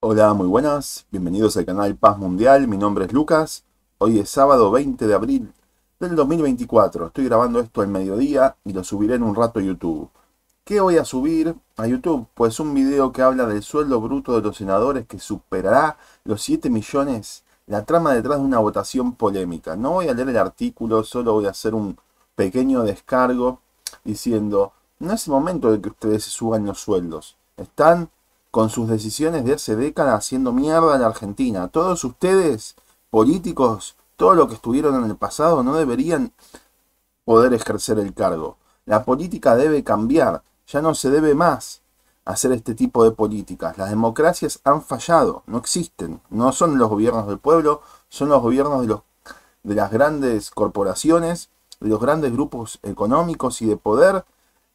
Hola, muy buenas, bienvenidos al canal Paz Mundial, mi nombre es Lucas, hoy es sábado 20 de abril del 2024, estoy grabando esto al mediodía y lo subiré en un rato a YouTube. ¿Qué voy a subir a YouTube? Pues un video que habla del sueldo bruto de los senadores que superará los 7 millones, la trama detrás de una votación polémica. No voy a leer el artículo, solo voy a hacer un pequeño descargo diciendo, no es el momento de que ustedes suban los sueldos, están con sus decisiones de hace décadas haciendo mierda a la Argentina. Todos ustedes, políticos, todo lo que estuvieron en el pasado, no deberían poder ejercer el cargo. La política debe cambiar, ya no se debe más hacer este tipo de políticas. Las democracias han fallado, no existen, no son los gobiernos del pueblo, son los gobiernos de, los, de las grandes corporaciones, de los grandes grupos económicos y de poder,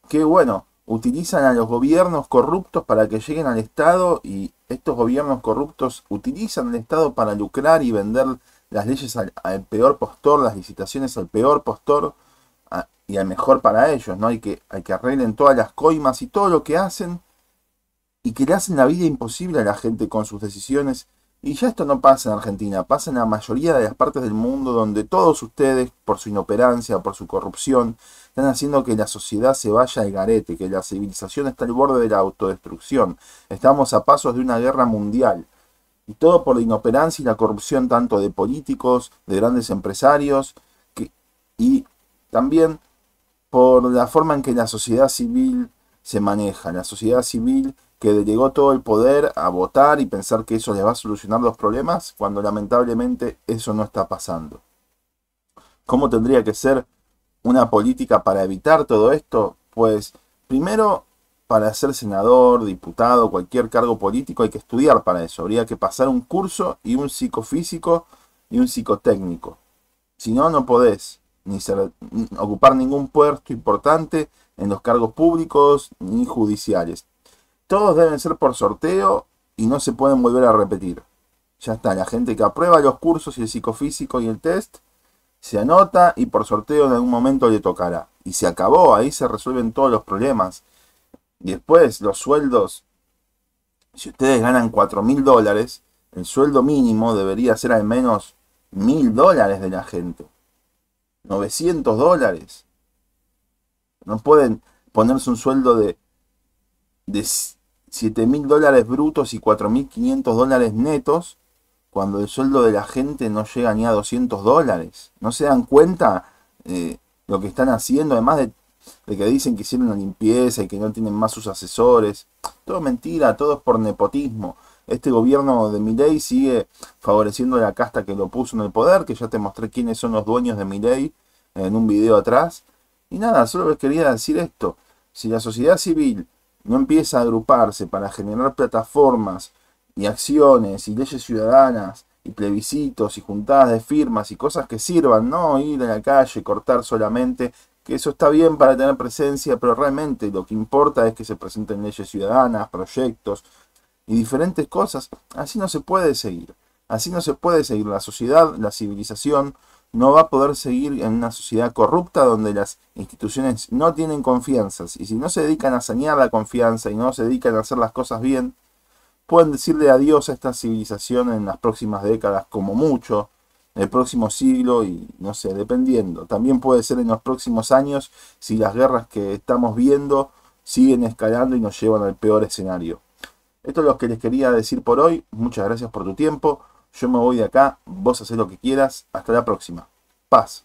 que bueno, utilizan a los gobiernos corruptos para que lleguen al Estado y estos gobiernos corruptos utilizan al Estado para lucrar y vender las leyes al, peor postor, las licitaciones al peor postor y al mejor para ellos, ¿no? Hay que, hay que arreglen todas las coimas y todo lo que hacen y que le hacen la vida imposible a la gente con sus decisiones y ya esto no pasa en Argentina, pasa en la mayoría de las partes del mundo donde todos ustedes, por su inoperancia, por su corrupción, están haciendo que la sociedad se vaya al garete, que la civilización está al borde de la autodestrucción. Estamos a pasos de una guerra mundial. Y todo por la inoperancia y la corrupción tanto de políticos, de grandes empresarios, y también por la forma en que la sociedad civil se maneja, la sociedad civil que le llegó todo el poder a votar y pensar que eso les va a solucionar los problemas, cuando lamentablemente eso no está pasando. ¿Cómo tendría que ser una política para evitar todo esto? Pues primero, para ser senador, diputado, cualquier cargo político hay que estudiar para eso. Habría que pasar un curso y un psicofísico y un psicotécnico. Si no, no podés ni ser, ocupar ningún puesto importante en los cargos públicos ni judiciales. Todos deben ser por sorteo y no se pueden volver a repetir. Ya está, la gente que aprueba los cursos y el psicofísico y el test se anota y por sorteo en algún momento le tocará. Y se acabó, ahí se resuelven todos los problemas. Y después los sueldos, si ustedes ganan 4.000 mil dólares, el sueldo mínimo debería ser al menos mil dólares de la gente. 900 dólares. No pueden ponerse un sueldo de, de mil dólares brutos y 4.500 dólares netos cuando el sueldo de la gente no llega ni a 200 dólares. No se dan cuenta eh, lo que están haciendo, además de, que dicen que hicieron la limpieza y que no tienen más sus asesores. Todo mentira, todo es por nepotismo. Este gobierno de Milei sigue favoreciendo a la casta que lo puso en el poder, que ya te mostré quiénes son los dueños de Milei en un video atrás. Y nada, solo quería decir esto. Si la sociedad civil no empieza a agruparse para generar plataformas y acciones y leyes ciudadanas y plebiscitos y juntadas de firmas y cosas que sirvan, no ir a la calle, cortar solamente, que eso está bien para tener presencia, pero realmente lo que importa es que se presenten leyes ciudadanas, proyectos y diferentes cosas. Así no se puede seguir. Así no se puede seguir la sociedad, la civilización, no va a poder seguir en una sociedad corrupta donde las instituciones no tienen confianza. Y si no se dedican a sanear la confianza y no se dedican a hacer las cosas bien, pueden decirle adiós a esta civilización en las próximas décadas, como mucho, en el próximo siglo y no sé, dependiendo. También puede ser en los próximos años si las guerras que estamos viendo siguen escalando y nos llevan al peor escenario. Esto es lo que les quería decir por hoy. Muchas gracias por tu tiempo. Yo me voy de acá, vos haces lo que quieras. Hasta la próxima. Paz.